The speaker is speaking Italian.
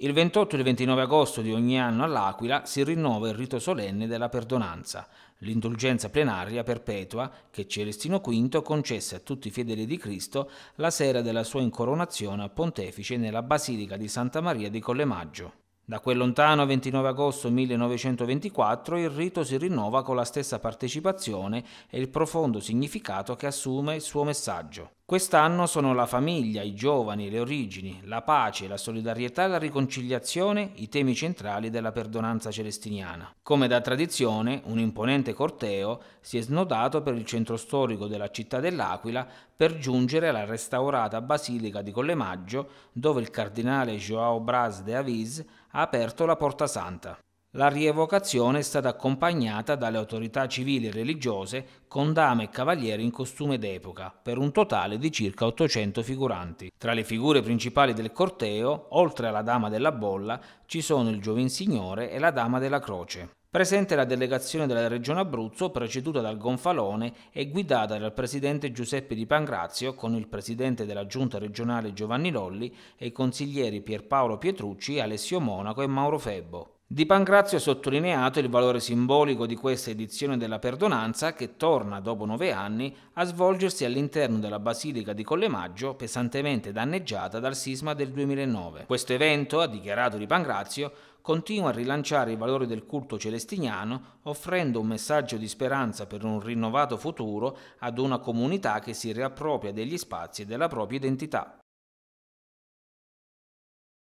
Il 28 e il 29 agosto di ogni anno all'Aquila si rinnova il rito solenne della perdonanza, l'indulgenza plenaria perpetua che Celestino V concesse a tutti i fedeli di Cristo la sera della sua incoronazione al pontefice nella Basilica di Santa Maria di Collemaggio. Da quel lontano 29 agosto 1924 il rito si rinnova con la stessa partecipazione e il profondo significato che assume il suo messaggio. Quest'anno sono la famiglia, i giovani, le origini, la pace, la solidarietà e la riconciliazione i temi centrali della perdonanza celestiniana. Come da tradizione, un imponente corteo si è snodato per il centro storico della città dell'Aquila per giungere alla restaurata basilica di Collemaggio, dove il cardinale Joao Bras de Avis ha aperto la Porta Santa. La rievocazione è stata accompagnata dalle autorità civili e religiose con dame e cavalieri in costume d'epoca, per un totale di circa 800 figuranti. Tra le figure principali del corteo, oltre alla dama della bolla, ci sono il giovin signore e la dama della croce. Presente la delegazione della Regione Abruzzo preceduta dal Gonfalone e guidata dal presidente Giuseppe Di Pangrazio con il presidente della giunta regionale Giovanni Lolli e i consiglieri Pierpaolo Pietrucci, Alessio Monaco e Mauro Febbo. Di Pancrazio ha sottolineato il valore simbolico di questa edizione della perdonanza che torna dopo nove anni a svolgersi all'interno della Basilica di Collemaggio pesantemente danneggiata dal sisma del 2009. Questo evento, ha dichiarato Di Pancrazio, continua a rilanciare i valori del culto celestiniano offrendo un messaggio di speranza per un rinnovato futuro ad una comunità che si riappropria degli spazi e della propria identità.